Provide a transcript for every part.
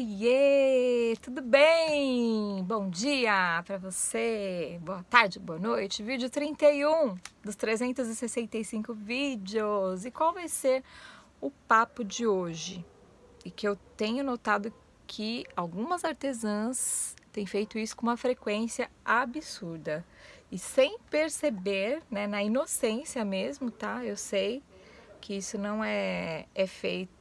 Oiê, tudo bem? Bom dia para você, boa tarde, boa noite. Vídeo 31 dos 365 vídeos. E qual vai ser o papo de hoje? E que eu tenho notado que algumas artesãs têm feito isso com uma frequência absurda. E sem perceber, né, na inocência mesmo, tá? Eu sei que isso não é, é feito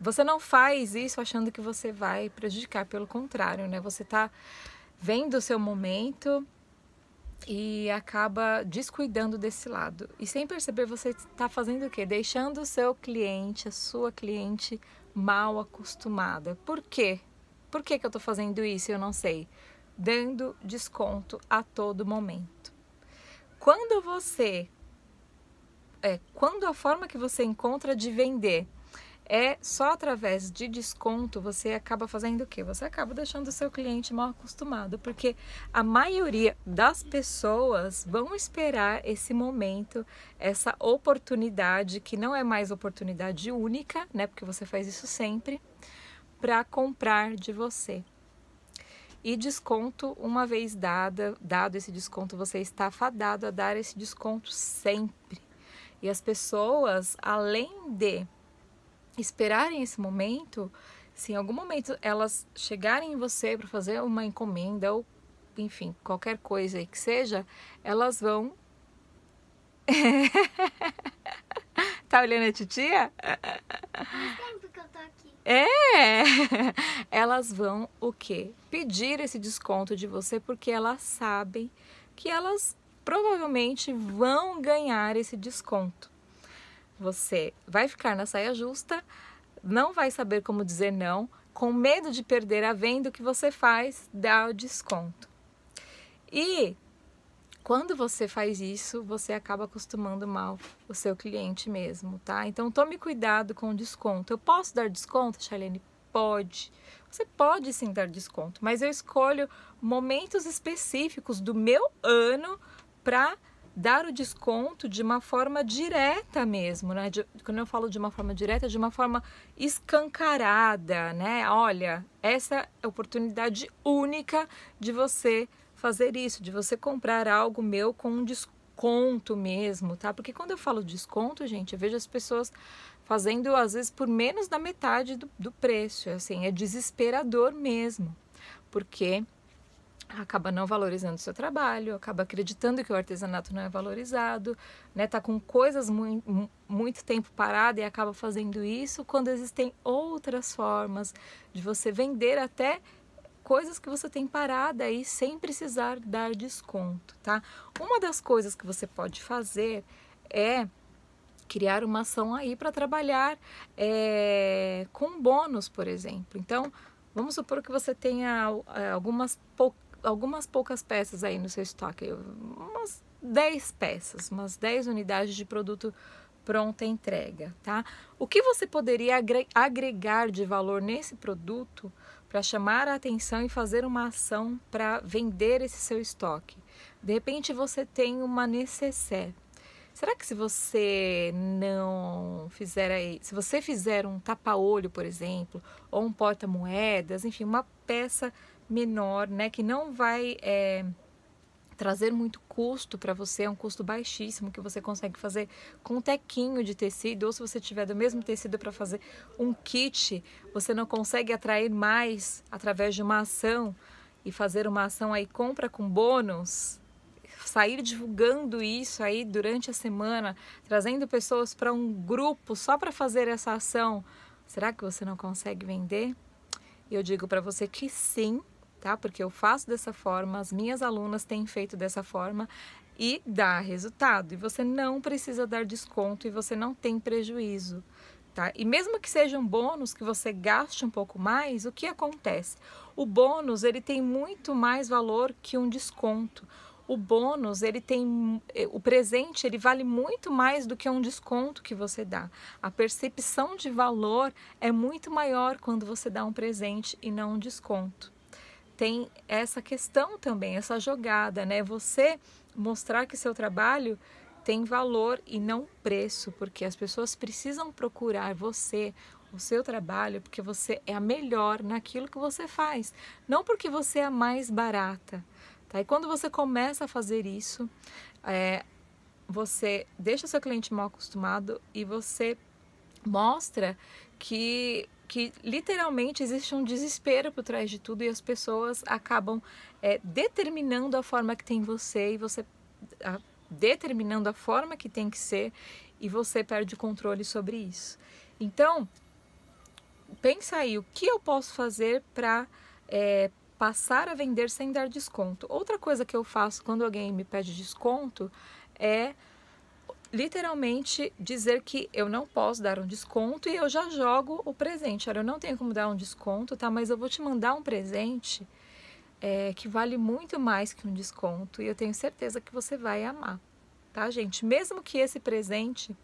você não faz isso achando que você vai prejudicar, pelo contrário, né? Você está vendo o seu momento e acaba descuidando desse lado. E sem perceber, você está fazendo o quê? Deixando o seu cliente, a sua cliente mal acostumada. Por quê? Por que, que eu estou fazendo isso? Eu não sei. Dando desconto a todo momento. Quando você. É, quando a forma que você encontra de vender é só através de desconto você acaba fazendo o que? Você acaba deixando o seu cliente mal acostumado, porque a maioria das pessoas vão esperar esse momento, essa oportunidade que não é mais oportunidade única, né? Porque você faz isso sempre para comprar de você. E desconto, uma vez dada, dado esse desconto, você está fadado a dar esse desconto sempre. E as pessoas, além de esperarem esse momento, se em algum momento elas chegarem em você para fazer uma encomenda ou enfim, qualquer coisa aí que seja, elas vão. tá olhando a titia? É! Elas vão o quê? Pedir esse desconto de você porque elas sabem que elas provavelmente vão ganhar esse desconto. Você vai ficar na saia justa, não vai saber como dizer não, com medo de perder a venda, o que você faz? Dá o desconto. E quando você faz isso, você acaba acostumando mal o seu cliente mesmo, tá? Então tome cuidado com o desconto. Eu posso dar desconto, Charlene? Pode. Você pode sim dar desconto, mas eu escolho momentos específicos do meu ano para dar o desconto de uma forma direta mesmo, né? De, quando eu falo de uma forma direta, de uma forma escancarada, né? Olha, essa é a oportunidade única de você fazer isso, de você comprar algo meu com um desconto mesmo, tá? Porque quando eu falo desconto, gente, eu vejo as pessoas fazendo às vezes por menos da metade do, do preço, é, assim, é desesperador mesmo, porque acaba não valorizando o seu trabalho, acaba acreditando que o artesanato não é valorizado, né? Tá com coisas muito, muito tempo parada e acaba fazendo isso quando existem outras formas de você vender até coisas que você tem parada aí sem precisar dar desconto, tá? Uma das coisas que você pode fazer é criar uma ação aí para trabalhar é, com bônus, por exemplo. Então, vamos supor que você tenha eh, algumas algumas poucas peças aí no seu estoque, umas 10 peças, umas 10 unidades de produto pronta entrega, tá? O que você poderia agregar de valor nesse produto para chamar a atenção e fazer uma ação para vender esse seu estoque? De repente você tem uma necessaire. Será que se você não fizer aí, se você fizer um tapa-olho, por exemplo, ou um porta-moedas, enfim, uma peça menor, né? Que não vai é, trazer muito custo para você, é um custo baixíssimo que você consegue fazer com um tequinho de tecido, ou se você tiver do mesmo tecido para fazer um kit, você não consegue atrair mais através de uma ação e fazer uma ação aí compra com bônus, sair divulgando isso aí durante a semana, trazendo pessoas para um grupo só para fazer essa ação. Será que você não consegue vender? Eu digo para você que sim, tá? Porque eu faço dessa forma, as minhas alunas têm feito dessa forma e dá resultado. E você não precisa dar desconto e você não tem prejuízo. Tá? E mesmo que seja um bônus que você gaste um pouco mais, o que acontece? O bônus ele tem muito mais valor que um desconto. O bônus ele tem eh, o presente ele vale muito mais do que um desconto que você dá. A percepção de valor é muito maior quando você dá um presente e não um desconto tem essa questão também, essa jogada, né? Você mostrar que seu trabalho tem valor e não preço, porque as pessoas precisam procurar você, o seu trabalho, porque você é a melhor naquilo que você faz, não porque você é a mais barata. Tá? E quando você começa a fazer isso, é, você deixa seu cliente mal acostumado e você mostra que que literalmente existe um desespero por trás de tudo e as pessoas acabam é, determinando a forma que tem você e você a, determinando a forma que tem que ser e você perde o controle sobre isso. Então, pensa aí o que eu posso fazer para é, passar a vender sem dar desconto. Outra coisa que eu faço quando alguém me pede desconto é literalmente dizer que eu não posso dar um desconto e eu já jogo o presente. Olha, eu não tenho como dar um desconto, tá? Mas eu vou te mandar um presente é, que vale muito mais que um desconto e eu tenho certeza que você vai amar, tá, gente? Mesmo que esse presente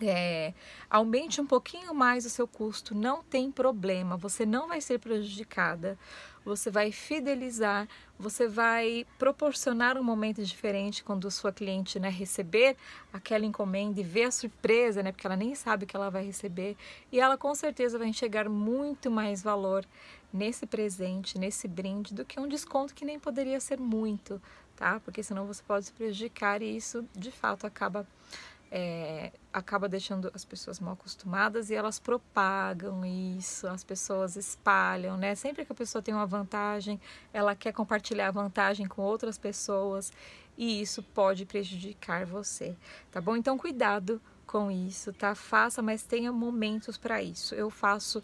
é, aumente um pouquinho mais o seu custo, não tem problema, você não vai ser prejudicada você vai fidelizar, você vai proporcionar um momento diferente quando sua cliente né, receber aquela encomenda e ver a surpresa, né, porque ela nem sabe o que ela vai receber, e ela com certeza vai enxergar muito mais valor nesse presente, nesse brinde, do que um desconto que nem poderia ser muito, tá? Porque senão você pode se prejudicar e isso de fato acaba é, acaba deixando as pessoas mal acostumadas e elas propagam isso, as pessoas espalham, né? Sempre que a pessoa tem uma vantagem, ela quer compartilhar a vantagem com outras pessoas e isso pode prejudicar você, tá bom? Então, cuidado com isso, tá? Faça, mas tenha momentos para isso. Eu faço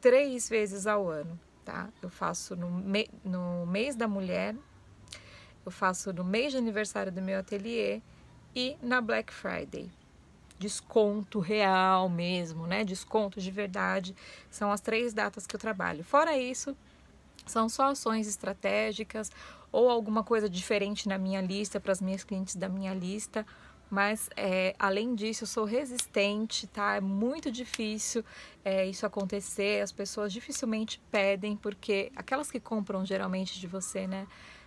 três vezes ao ano, tá? Eu faço no, me no mês da mulher, eu faço no mês de aniversário do meu ateliê e na Black Friday. Desconto real mesmo, né? Desconto de verdade. São as três datas que eu trabalho. Fora isso, são só ações estratégicas ou alguma coisa diferente na minha lista, para as minhas clientes da minha lista. Mas é, além disso, eu sou resistente, tá? É muito difícil é, isso acontecer. As pessoas dificilmente pedem, porque aquelas que compram geralmente de você, né?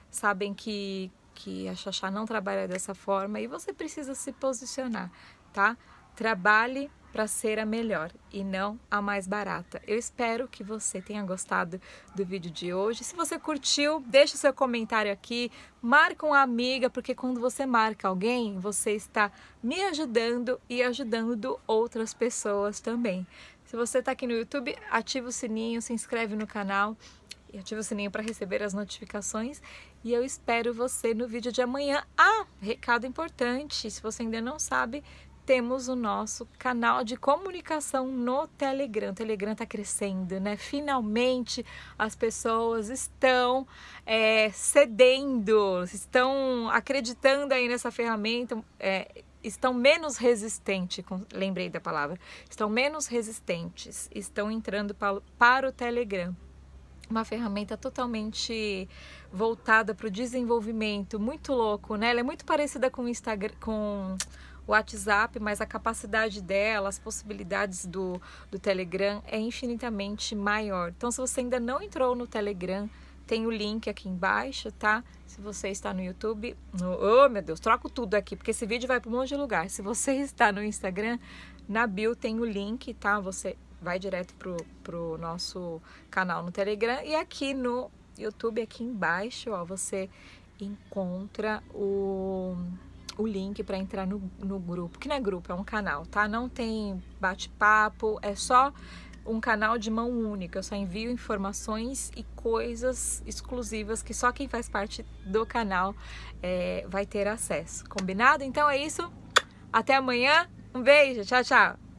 Sabem que que a Xaxá não trabalha dessa forma e você precisa se posicionar, tá? Trabalhe para ser a melhor e não a mais barata. Eu espero que você tenha gostado do vídeo de hoje. Se você curtiu, deixa seu comentário aqui, marca uma amiga, porque quando você marca alguém, você está me ajudando e ajudando outras pessoas também. Se você está aqui no YouTube, ativa o sininho, se inscreve no canal e ative o sininho para receber as notificações. E eu espero você no vídeo de amanhã. Ah, recado importante, se você ainda não sabe, temos o nosso canal de comunicação no Telegram. O Telegram está crescendo, né? Finalmente as pessoas estão é, cedendo, estão acreditando aí nessa ferramenta. É, estão menos resistentes, lembrei da palavra, estão menos resistentes, estão entrando para, para o Telegram uma ferramenta totalmente voltada para o desenvolvimento, muito louco, né? Ela é muito parecida com o Instagram, com o WhatsApp, mas a capacidade dela, as possibilidades do, do Telegram é infinitamente maior. Então, se você ainda não entrou no Telegram, tem o link aqui embaixo, tá? Se você está no YouTube, no, oh meu Deus, troco tudo aqui, porque esse vídeo vai para um monte de lugar. Se você está no Instagram, na bio tem o link, tá? Você vai direto pro, pro nosso canal no Telegram e aqui no YouTube, aqui embaixo, ó, você encontra o, o link para entrar no, no grupo, que não é grupo, é um canal, tá? Não tem bate-papo, é só um canal de mão única, eu só envio informações e coisas exclusivas que só quem faz parte do canal é, vai ter acesso. Combinado? Então é isso. Até amanhã. Um beijo. Tchau, tchau.